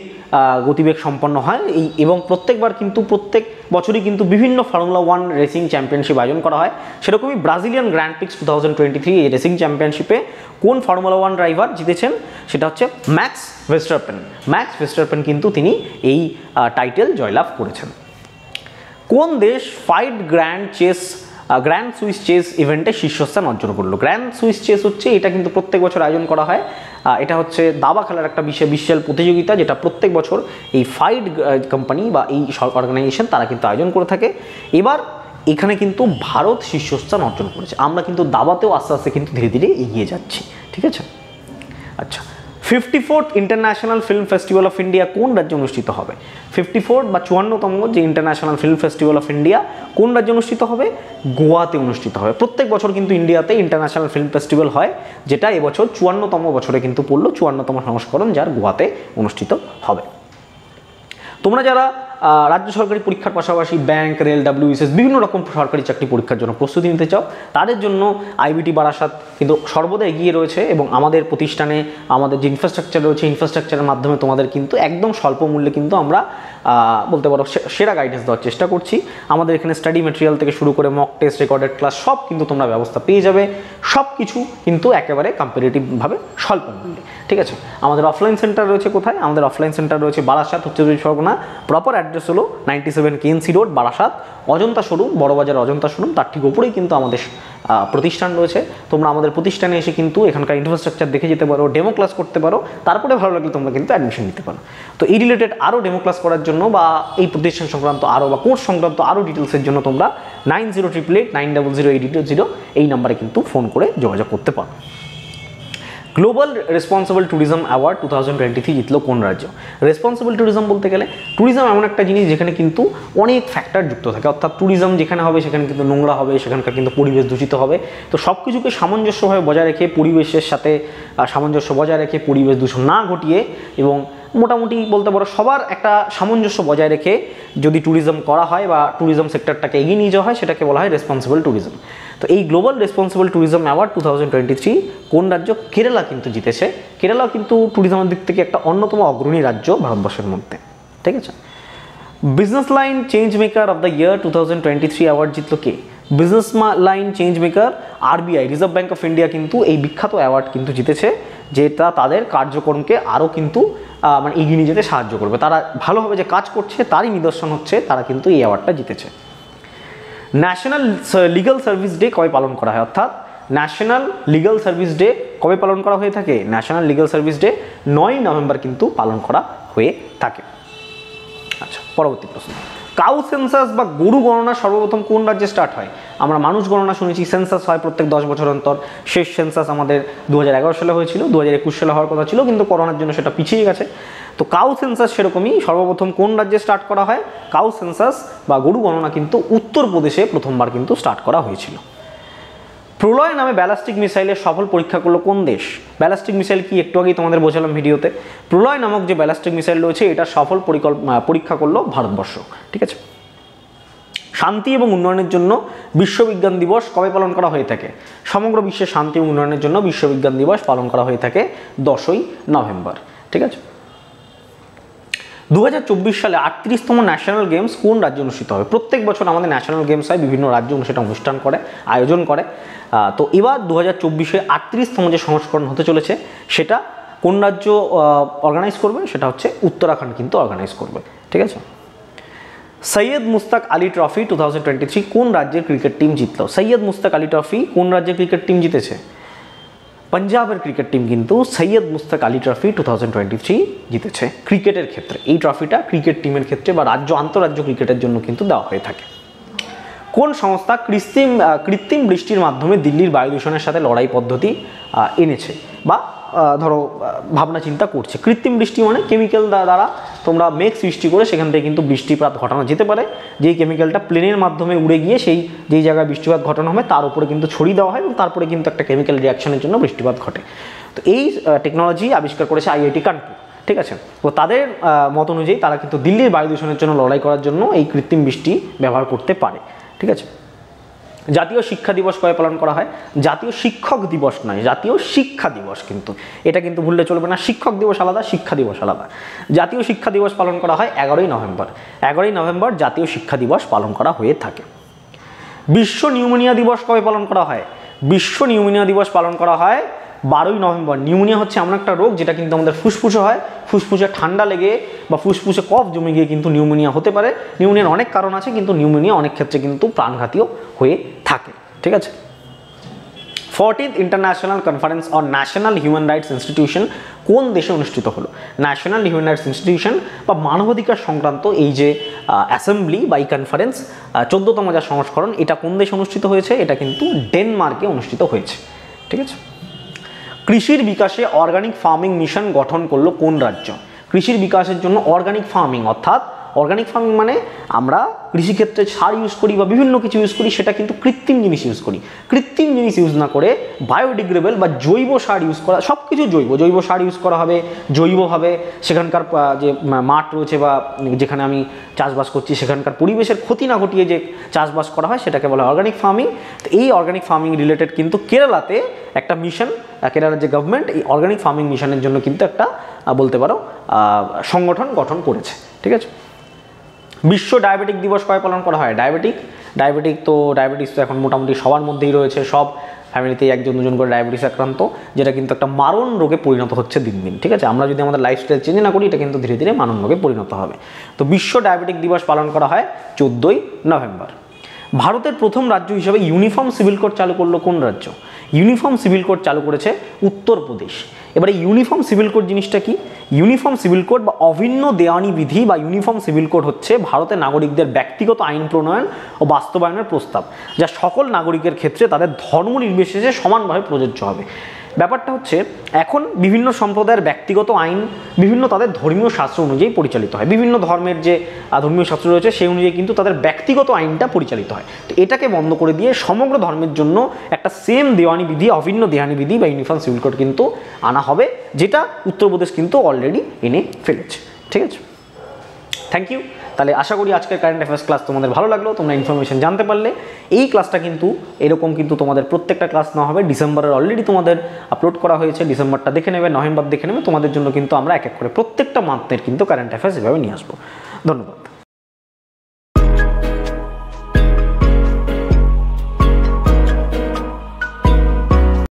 গতিবেগ সম্পন্ন হয় এই এবং প্রত্যেকবার কিন্তু প্রত্যেক বছরই কিন্তু বিভিন্ন ফর্মুলা ওয়ান রেসিং চ্যাম্পিয়নশিপ আয়োজন করা হয় সেরকমই Brazilian Grand Prix two thousand twenty three এই রেসিং চ্যাম্পিয়নশিপে কোন ফর্মুলা ওয়ান ড্রাইভার জিতেছেন সেটা হচ্ছে ম্যাক্স ভেস্টারপেন ম্যাক্স ভেস্টারপেন কিন্তু তিনি এই টাইটেল জয়লাভ করেছেন কোন দেশ FIDE grand chess grand Swiss chess ইভেন্টে শীর্ষস্থান অর্জন করলো গ্র্যান্ড সুইস চেস হচ্ছে এটা কিন্তু প্রত্যেক বছর আয়োজন করা হয় এটা হচ্ছে দাবা খেলার একটা বিশ্ব বিশাল প্রতিযোগিতা যেটা প্রত্যেক বছর এই ফাইড কোম্পানি বা এই অর্গানাইজেশন তারা কিন্তু আয়োজন করে থাকে এবার এখানে কিন্তু ভারত শীর্ষস্থান অর্জন করেছে আমরা কিন্তু দাবাতেও আস্তে আস্তে কিন্তু ধীরে ধীরে এগিয়ে যাচ্ছি ঠিক আছে আচ্ছা fifty fourth International Film Festival of India কোন রাজ্যে অনুষ্ঠিত হবে ফিফটি ফোর্থ বা চুয়ান্নতম যে International Film Festival of India কোন রাজ্যে অনুষ্ঠিত হবে গোয়াতে অনুষ্ঠিত হবে প্রত্যেক বছর কিন্তু ইন্ডিয়াতে ইন্টারন্যাশনাল ফিল্ম ফেস্টিভ্যাল হয় যেটা এবছর চুয়ান্নতম বছরে কিন্তু পড়লো চুয়ান্নতম সংস্করণ যার গোয়াতে অনুষ্ঠিত হবে তোমরা যারা রাজ্য সরকারি পরীক্ষার পাশাপাশি ব্যাংক রেল ডাব্লিউএসএস বিভিন্ন রকম সরকারি চাকরি পরীক্ষার জন্য প্রস্তুতি নিতে চাও তাদের জন্য আইবিটি বারাসাত কিন্তু সর্বদা এগিয়ে রয়েছে এবং আমাদের প্রতিষ্ঠানে আমাদের যে ইনফ্রাস্ট্রাকচার রয়েছে ইনফ্রাস্ট্রাকচারের মাধ্যমে তোমাদের কিন্তু একদম স্বল্প মূল্যে কিন্তু আমরা বলতে পারো সেরা গাইডেন্স দেওয়ার চেষ্টা করছি আমাদের এখানে স্টাডি মেটেরিয়াল থেকে শুরু করে মক টেস্ট রেকর্ডেড ক্লাস সব কিন্তু তোমরা ব্যবস্থা পেয়ে যাবে সব কিছু কিন্তু একেবারে কম্পিটিটিভভাবে স্বল্প মূল্যে ঠিক আছে আমাদের অফলাইন সেন্টার রয়েছে কোথায় আমাদের অফলাইন সেন্টার রয়েছে বারাসাত উত্তর চব্বিশ পরগনা প্রপার অ্যাড্রেস হলো ninety seven KNC road Barasat Ajanta showroom Barabazar Ajanta showroom তার ঠিক উপরেই কিন্তু আমাদের প্রতিষ্ঠান রয়েছে তোমরা আমাদের প্রতিষ্ঠানে এসে কিন্তু এখানকার ইনফ্রাস্ট্রাকচার দেখে যেতে পারো ডেমো ক্লাস করতে পারো তারপরে ভালো লাগলে তোমরা কিন্তু অ্যাডমিশন নিতে পারো তো এই রিলেটেড আরও ডেমো ক্লাস করার জন্য বা এই প্রতিষ্ঠান সংক্রান্ত আরও বা কোর্স সংক্রান্ত আরও ডিটেলসের জন্য তোমরা nine zero triple eight nine double zero eight zero এই নাম্বারে কিন্তু ফোন করে যোগাযোগ করতে পারো global responsible tourism award two thousand twenty three জিতলো কোন রাজ্য রেসপন্সিবল ট্যুরিজম বলতে গেলে ট্যুরিজম এমন একটা জিনিস যেখানে কিন্তু অনেক ফ্যাক্টর যুক্ত থাকে অর্থাৎ ট্যুরিজম যেখানে হবে সেখানে কিন্তু নোংরা হবে সেখানকার কিন্তু পরিবেশ দূষিত হবে তো সব কিছুকে সামঞ্জস্যভাবে বজায় রেখে পরিবেশের সাথে সামঞ্জস্য বজায় রেখে পরিবেশ দূষণ না ঘটিয়ে এবং মোটামুটি বলতে পারো সবার একটা সামঞ্জস্য বজায় রেখে যদি ট্যুরিজম করা হয় বা ট্যুরিজম সেক্টরটাকে এগিয়ে নিয়ে যাওয়া হয় সেটাকে বলা হয় রেসপন্সিবল ট্যুরিজম তো এই global responsible tourism award two কোন রাজ্য কেরালা কিন্তু জিতেছে কেরালা কিন্তু ট্যুরিজমের দিক থেকে একটা অন্যতম অগ্রণী রাজ্য ভারতবর্ষের মধ্যে ঠিক আছে business line change maker of the year two thousand twenty three award জিতল কে business line change maker RBI Reserve Bank of India কিন্তু এই বিখ্যাত অ্যাওয়ার্ড কিন্তু জিতেছে যেটা তাদের কার্যক্রমকে আরও কিন্তু মানে এগিয়ে নিয়ে যেতে সাহায্য করবে তারা ভালোভাবে যে কাজ করছে তারই নিদর্শন হচ্ছে তারা কিন্তু এই অ্যাওয়ার্ডটা জিতেছে ন্যাশনাল লিগাল সার্ভিস ডে কবে পালন করা হয় অর্থাৎ ন্যাশনাল লিগাল সার্ভিস ডে কবে পালন করা হয়ে থাকে ন্যাশনাল লিগাল সার্ভিস ডে নয় নভেম্বর কিন্তু পালন করা হয়ে থাকে আচ্ছা পরবর্তী প্রশ্ন কাউ সেন্সাস বা গরু গণনা সর্বপ্রথম কোন রাজ্যে স্টার্ট হয় আমরা মানুষ গণনা শুনেছি সেন্সাস হয় প্রত্যেক দশ বছর অন্তর শেষ সেন্সাস আমাদের দু সালে হয়েছিল দু সালে হওয়ার কথা ছিল কিন্তু করোনার জন্য সেটা পিছিয়ে গেছে তো কাউ সেন্সাস সেরকমই সর্বপ্রথম কোন রাজ্যে স্টার্ট করা হয় কাউ সেন্সাস বা গরু গণনা কিন্তু উত্তরপ্রদেশে প্রথমবার কিন্তু স্টার্ট করা হয়েছিল প্রলয় নামে ব্যালাস্টিক মিসাইলের সফল পরীক্ষা করলো কোন দেশ ব্যালাস্টিক মিসাইল কি একটু আগেই তোমাদের বোঝালাম ভিডিওতে প্রলয় নামক যে ব্যালাস্টিক মিসাইল রয়েছে এটা সফল পরিকল্পনা পরীক্ষা করলো ভারতবর্ষ ঠিক আছে শান্তি এবং উন্নয়নের জন্য বিশ্ববিজ্ঞান দিবস কবে পালন করা হয়ে থাকে সমগ্র বিশ্বে শান্তি এবং উন্নয়নের জন্য বিশ্ববিজ্ঞান দিবস পালন করা হয়ে থাকে দশই নভেম্বর ঠিক আছে চব্বিশ সালে আটত্রিশতম ন্যাশনাল গেমস কোন রাজ্যে অনুষ্ঠিত হবে প্রত্যেক বছর আমাদের ন্যাশনাল গেমস হয় বিভিন্ন রাজ্য সেটা অনুষ্ঠান করে আয়োজন করে তো এবার দু হাজার চব্বিশে আটত্রিশতম যে সংস্করণ হতে চলেছে সেটা কোন রাজ্য অর্গানাইজ করবে সেটা হচ্ছে উত্তরাখণ্ড কিন্তু অর্গানাইজ করবে ঠিক আছে সৈয়দ মুস্তাক আলী ট্রফি টু কোন রাজ্যের ক্রিকেট টিম জিতল সৈয়দ মুস্তাক আলী ট্রফি কোন রাজ্যের ক্রিকেট টিম জিতেছে পাঞ্জাবের ক্রিকেট টিম কিন্তু Syed Mushtaq Ali trophy two thousand twenty three জিতেছে ক্রিকেটের ক্ষেত্রে এই ট্রফিটা ক্রিকেট টিমের ক্ষেত্রে বা রাজ্য আন্তঃরাজ্য ক্রিকেটের জন্য কিন্তু দেওয়া হয়ে থাকে কোন সংস্থা কৃত্রিম কৃত্রিম বৃষ্টির মাধ্যমে দিল্লির বায়ু দূষণের সাথে লড়াই পদ্ধতি এনেছে বা ধরো ভাবনা চিন্তা করছে কৃত্রিম বৃষ্টি মানে কেমিক্যাল দ্বারা তোমরা মেঘ সৃষ্টি করে সেখান থেকে কিন্তু বৃষ্টিপাত ঘটানো যেতে পারে যেই কেমিক্যালটা প্লেনের মাধ্যমে উড়ে গিয়ে সেই যেই জায়গায় বৃষ্টিপাত ঘটানো হবে তার উপরে কিন্তু ছড়িয়ে দেওয়া হয় এবং তারপরে কিন্তু একটা কেমিক্যাল রিয়াকশনের জন্য বৃষ্টিপাত ঘটে তো এই টেকনোলজি আবিষ্কার করেছে আইআইটি কানপুর ঠিক আছে তো তাদের মত অনুযায়ী তারা কিন্তু দিল্লির বায়ু দূষণের জন্য লড়াই করার জন্য এই কৃত্রিম বৃষ্টি ব্যবহার করতে পারে ঠিক আছে জাতীয় শিক্ষা দিবস কবে পালন করা হয় জাতীয় শিক্ষক দিবস নয় জাতীয় শিক্ষা দিবস কিন্তু এটা কিন্তু ভুললে চলবে না শিক্ষক দিবস আলাদা শিক্ষা দিবস আলাদা জাতীয় শিক্ষা দিবস পালন করা হয় এগারোই নভেম্বর এগারোই নভেম্বর জাতীয় শিক্ষা দিবস পালন করা হয়ে থাকে বিশ্ব নিউমোনিয়া দিবস কবে পালন করা হয় বিশ্ব নিউমোনিয়া দিবস পালন করা হয় বারোই নভেম্বর নিউমোনিয়া হচ্ছে এমন একটা রোগ যেটা কিন্তু আমাদের ফুসফুসে হয় ফুসফুসে ঠান্ডা লেগে বা ফুসফুসে কফ জমে গিয়ে কিন্তু নিউমোনিয়া হতে পারে নিউমোনিয়ার অনেক কারণ আছে কিন্তু নিউমোনিয়া অনেক ক্ষেত্রে কিন্তু প্রাণঘাতীয় হয়ে থাকে ঠিক আছে fourteenth international conference on national human rights institution কোন দেশে অনুষ্ঠিত হলো ন্যাশনাল হিউম্যান রাইটস ইনস্টিটিউশন বা মানবাধিকার সংক্রান্ত এই যে অ্যাসেম্বলি বা এই কনফারেন্স চোদ্দতম যা সংস্করণ এটা কোন দেশে অনুষ্ঠিত হয়েছে এটা কিন্তু ডেনমার্কে অনুষ্ঠিত হয়েছে ঠিক আছে কৃষির বিকাশে অর্গানিক ফার্মিং মিশন গঠন করলো কোন রাজ্য কৃষির বিকাশের জন্য অর্গানিক ফার্মিং অর্থাৎ অর্গানিক ফার্মিং মানে আমরা কৃষিক্ষেত্রে সার ইউজ করি বা বিভিন্ন কিছু ইউজ করি সেটা কিন্তু কৃত্রিম জিনিস ইউজ করি কৃত্রিম জিনিস ইউজ না করে বায়োডিগ্রেবেল বা জৈব সার ইউজ করা সব কিছু জৈব জৈব সার ইউজ করা হবে জৈবভাবে সেখানকার যে মাঠ রয়েছে বা যেখানে আমি চাষবাস করছি সেখানকার পরিবেশের ক্ষতি না ঘটিয়ে যে চাষবাস করা হয় সেটাকে বলা অর্গানিক ফার্মিং তো এই অর্গানিক ফার্মিং রিলেটেড কিন্তু কেরালাতে একটা মিশন কেরালার যে গভর্নমেন্ট এই অর্গানিক ফার্মিং মিশনের জন্য কিন্তু একটা বলতে পারো সংগঠন গঠন করেছে ঠিক আছে বিশ্ব ডায়াবেটিক দিবস কয় পালন করা হয় ডায়াবেটিক ডায়াবেটিক তো ডায়াবেটিস তো এখন মোটামুটি সবার মধ্যেই রয়েছে সব ফ্যামিলিতেই একজন দুজন করে ডায়াবেটিস আক্রান্ত যেটা কিন্তু একটা মারণ রোগে পরিণত হচ্ছে দিন দিন ঠিক আছে আমরা যদি আমাদের লাইফস্টাইল চেঞ্জ না করি এটা কিন্তু ধীরে ধীরে মারণ রোগে পরিণত হবে তো বিশ্ব ডায়াবেটিক দিবস পালন করা হয় চোদ্দোই নভেম্বর ভারতের প্রথম রাজ্য হিসেবে ইউনিফর্ম সিভিল কোড চালু করলো কোন রাজ্য ইউনিফর্ম সিভিল কোড চালু করেছে উত্তরপ্রদেশ এবারে ইউনিফর্ম সিভিল কোড জিনিসটা কি ইউনিফর্ম সিভিল কোড বা অভিন্ন দেওয়ানি বিধি বা ইউনিফর্ম সিভিল কোড হচ্ছে ভারতের নাগরিকদের ব্যক্তিগত আইন প্রণয়ন ও বাস্তবায়নের প্রস্তাব যা সকল নাগরিকের ক্ষেত্রে তাদের ধর্ম নির্বিশেষে সমানভাবে প্রযোজ্য হবে ব্যাপারটা হচ্ছে এখন বিভিন্ন সম্প্রদায়ের ব্যক্তিগত আইন বিভিন্ন তাদের ধর্মীয় শাস্ত্র অনুযায়ী পরিচালিত হয় বিভিন্ন ধর্মের যে ধর্মীয় শাস্ত্র রয়েছে সেই অনুযায়ী কিন্তু তাদের ব্যক্তিগত আইনটা পরিচালিত হয় তো এটাকে বন্ধ করে দিয়ে সমগ্র ধর্মের জন্য একটা সেম দেওয়ানি বিধি অভিন্ন দেওয়ানি বিধি বা ইউনিফর্ম সিভিল কোড কিন্তু আনা হবে যেটা উত্তরপ্রদেশ কিন্তু অলরেডি এনে ফেলেছে ঠিক আছে থ্যাংক ইউ তাহলে আশা করি আজকের কারেন্ট অ্যাফেয়ার্স ক্লাস তোমাদের ভালো লাগলো তোমরা ইনফরমেশন জানতে পারলে এই ক্লাসটা কিন্তু এরকম কিন্তু তোমাদের প্রত্যেকটা ক্লাস না হবে ডিসেম্বরের অলরেডি তোমাদের আপলোড করা হয়েছে ডিসেম্বরটা দেখে নেবে নভেম্বর দেখে নেবে তোমাদের জন্য কিন্তু আমরা এক এক করে প্রত্যেকটা মান্থের কিন্তু কারেন্ট অ্যাফেয়ার্স এভাবে নিয়ে আসবো ধন্যবাদ